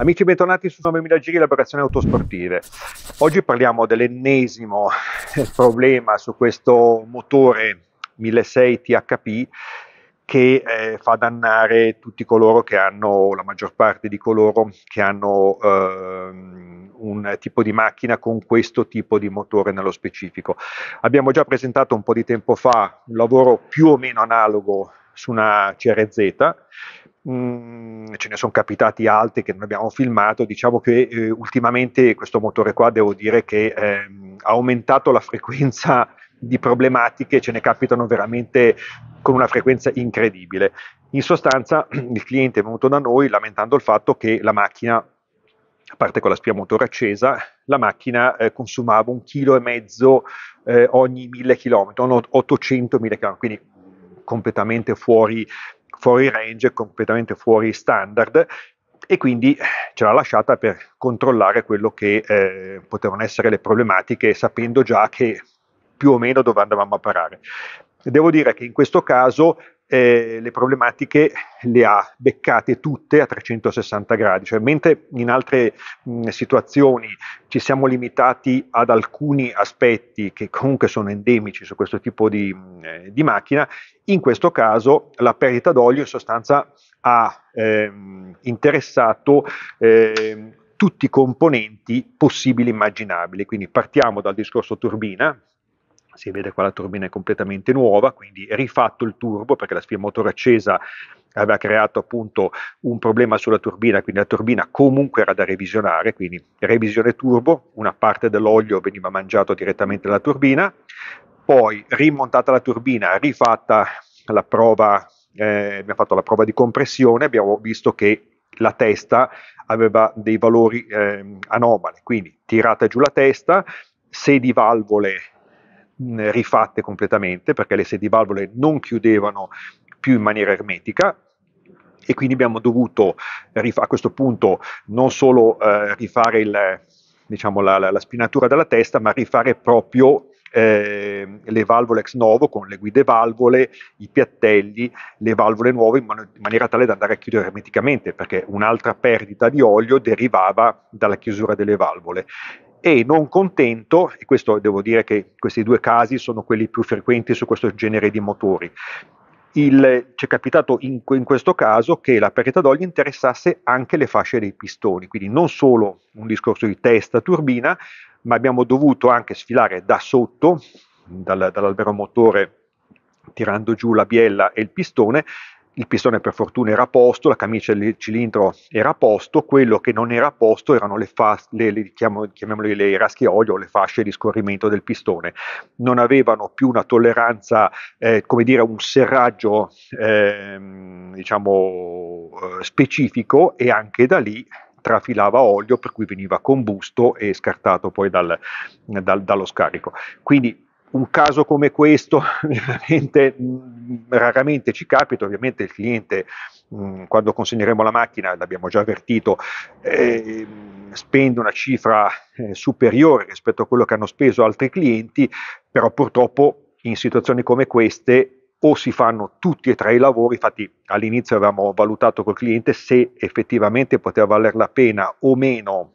Amici bentornati su 9000 Giri Laborazioni Autosportive. Oggi parliamo dell'ennesimo problema su questo motore 1600 THP che eh, fa dannare tutti coloro che hanno, la maggior parte di coloro che hanno ehm, un tipo di macchina con questo tipo di motore nello specifico. Abbiamo già presentato un po' di tempo fa un lavoro più o meno analogo su una CRZ Mm, ce ne sono capitati altri che non abbiamo filmato. Diciamo che eh, ultimamente questo motore qua devo dire che eh, ha aumentato la frequenza di problematiche, ce ne capitano veramente con una frequenza incredibile. In sostanza il cliente è venuto da noi lamentando il fatto che la macchina, a parte con la spia motore accesa, la macchina eh, consumava un chilo e mezzo eh, ogni mille chilometri, 800 mila chilometri, quindi completamente fuori fuori range, completamente fuori standard e quindi eh, ce l'ha lasciata per controllare quello che eh, potevano essere le problematiche sapendo già che più o meno dove andavamo a parare. Devo dire che in questo caso eh, le problematiche le ha beccate tutte a 360 gradi, cioè mentre in altre mh, situazioni ci siamo limitati ad alcuni aspetti che comunque sono endemici su questo tipo di, mh, eh, di macchina, in questo caso la perdita d'olio in sostanza ha ehm, interessato ehm, tutti i componenti possibili e immaginabili, quindi partiamo dal discorso turbina, si vede qua la turbina è completamente nuova, quindi rifatto il turbo perché la spia motore accesa aveva creato appunto un problema sulla turbina, quindi la turbina comunque era da revisionare, quindi revisione turbo, una parte dell'olio veniva mangiato direttamente dalla turbina, poi rimontata la turbina, rifatta la prova, eh, abbiamo fatto la prova di compressione, abbiamo visto che la testa aveva dei valori eh, anomali, quindi tirata giù la testa, sedi valvole mh, rifatte completamente perché le sedivalvole non chiudevano più in maniera ermetica e quindi abbiamo dovuto a questo punto non solo eh, rifare il, diciamo, la, la, la, spinatura della testa, ma rifare proprio eh, le valvole ex novo con le guide valvole, i piattelli, le valvole nuove in, man- in maniera tale da andare a chiudere ermeticamente, perché un'altra perdita di olio derivava dalla chiusura delle valvole e non contento, e questo devo dire che questi due casi sono quelli più frequenti su questo genere di motori, il, ci è capitato in, in, questo caso che la perdita d'olio interessasse anche le fasce dei pistoni, quindi non solo un discorso di testa turbina, ma abbiamo dovuto anche sfilare da sotto, dal, dall'albero motore, tirando giù la biella e il pistone, il pistone per fortuna era a posto, la camicia del cilindro era a posto, quello che non era a posto erano le, fas- le, le, chiam- le raschi olio, le fasce di scorrimento del pistone. Non avevano più una tolleranza, eh, come dire, un serraggio ehm, diciamo, eh, diciamo, specifico e anche da lì trafilava olio per cui veniva combusto e scartato poi dal, dal, dallo scarico. Quindi un caso come questo veramente mm, raramente ci capita, ovviamente il cliente mm, quando consegneremo la macchina, l'abbiamo già avvertito, eh, spende una cifra eh, superiore rispetto a quello che hanno speso altri clienti, però purtroppo in situazioni come queste o si fanno tutti e tre i lavori, infatti all'inizio avevamo valutato col cliente se effettivamente poteva valer la pena o meno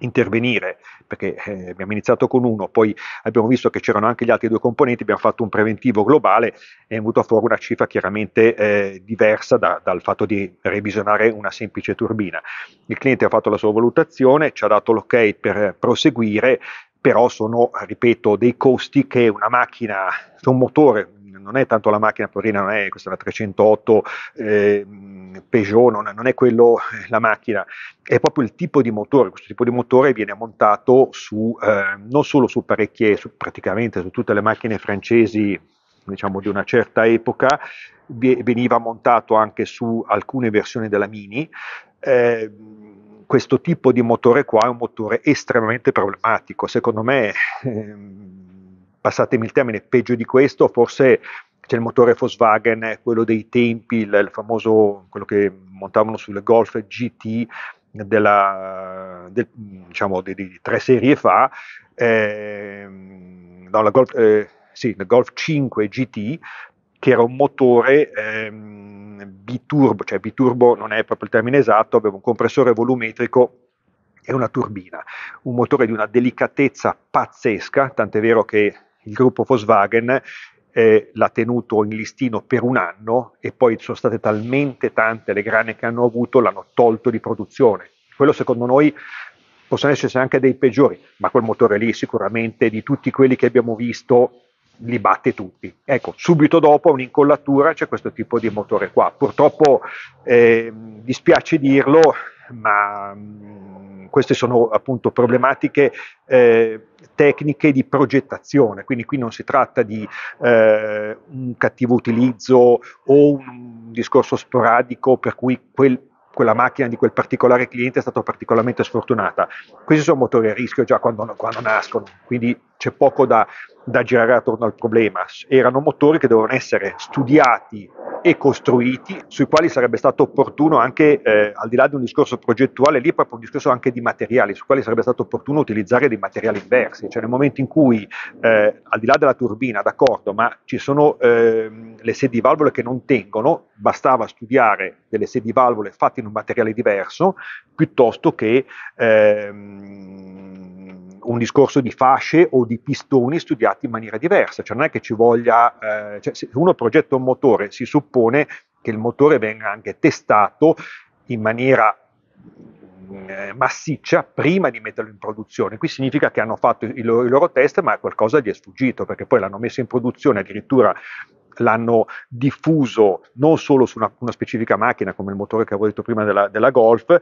intervenire, perché eh, abbiamo iniziato con uno, poi abbiamo visto che c'erano anche gli altri due componenti, abbiamo fatto un preventivo globale e è venuta fuori una cifra chiaramente eh, diversa da, dal fatto di revisionare una semplice turbina. Il cliente ha fatto la sua valutazione, ci ha dato l'ok per proseguire, però sono, ripeto, dei costi che una macchina, un motore non è tanto la macchina, poverina, non è questa è una 308 eh, Peugeot, non, non, è quello eh, la macchina, è proprio il tipo di motore, questo tipo di motore viene montato su, eh, non solo su parecchie, su, praticamente su tutte le macchine francesi diciamo di una certa epoca, veniva montato anche su alcune versioni della Mini. Eh, questo tipo di motore qua è un motore estremamente problematico, secondo me ehm, passatemi il termine, peggio di questo, forse c'è il motore Volkswagen, quello dei tempi, il, il famoso, quello che montavano sulle Golf GT della, del, diciamo, di, di, tre serie fa, eh, no, la Golf, eh, sì, la Golf 5 GT, che era un motore eh, biturbo, cioè biturbo non è proprio il termine esatto, aveva un compressore volumetrico e una turbina, un motore di una delicatezza pazzesca, tant'è vero che il gruppo Volkswagen eh, l'ha tenuto in listino per un anno e poi sono state talmente tante le grane che hanno avuto, l'hanno tolto di produzione. Quello secondo noi possono esserci anche dei peggiori, ma quel motore lì sicuramente di tutti quelli che abbiamo visto li batte tutti. Ecco, subito dopo un'incollatura c'è questo tipo di motore qua. Purtroppo eh, dispiace dirlo, ma mh, mm, queste sono appunto problematiche eh, tecniche di progettazione, quindi qui non si tratta di eh, un cattivo utilizzo o un discorso sporadico per cui quel quella macchina di quel particolare cliente è stata particolarmente sfortunata. Questi sono motori a rischio già quando, quando nascono, quindi c'è poco da, da, girare attorno al problema. Erano motori che dovevano essere studiati e costruiti, sui quali sarebbe stato opportuno anche, eh, al di là di un discorso progettuale, lì è proprio un discorso anche di materiali, sui quali sarebbe stato opportuno utilizzare dei materiali inversi, cioè nel momento in cui, eh, al di là della turbina, d'accordo, ma ci sono eh, le sedi valvole che non tengono, bastava studiare delle sedi valvole fatte in un materiale diverso, piuttosto che... Ehm, un discorso di fasce o di pistoni studiati in maniera diversa, cioè non è che ci voglia, eh, cioè se uno progetta un motore si suppone che il motore venga anche testato in maniera eh, massiccia prima di metterlo in produzione, qui significa che hanno fatto i loro, i loro test ma qualcosa gli è sfuggito perché poi l'hanno messo in produzione addirittura l'hanno diffuso non solo su una, una, specifica macchina come il motore che avevo detto prima della, della Golf,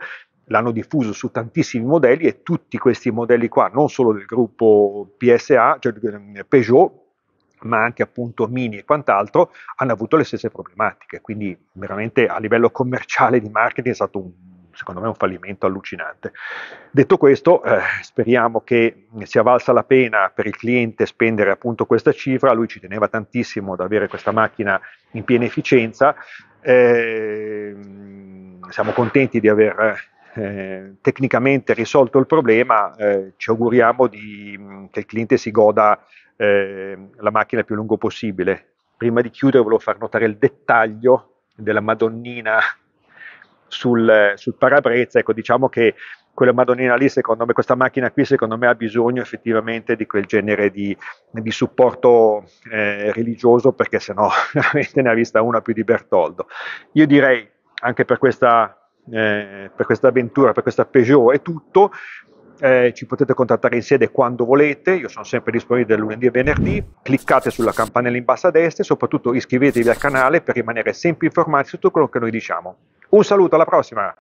l'hanno diffuso su tantissimi modelli e tutti questi modelli qua, non solo del gruppo PSA, cioè eh, Peugeot, ma anche appunto Mini e quant'altro, hanno avuto le stesse problematiche. Quindi veramente a livello commerciale di marketing è stato un, secondo me un fallimento allucinante. Detto questo, eh, speriamo che sia valsa la pena per il cliente spendere appunto questa cifra, lui ci teneva tantissimo ad avere questa macchina in piena efficienza. Eh, siamo contenti di aver eh, eh, tecnicamente risolto il problema, eh, ci auguriamo di, mm, che il cliente si goda eh, la macchina il più lungo possibile. Prima di chiudere volevo far notare il dettaglio della Madonnina sul, sul parabrezza, ecco diciamo che quella Madonnina lì, secondo me, questa macchina qui, secondo me, ha bisogno effettivamente di quel genere di, di supporto eh, religioso, perché sennò veramente ne ha vista una più di Bertoldo. Io direi anche per questa eh, per questa avventura, per questa Peugeot è tutto. Eh, ci potete contattare in sede quando volete, io sono sempre disponibile lunedì e venerdì, cliccate sulla campanella in basso a destra e soprattutto iscrivetevi al canale per rimanere sempre informati su tutto quello che noi diciamo. Un saluto, alla prossima!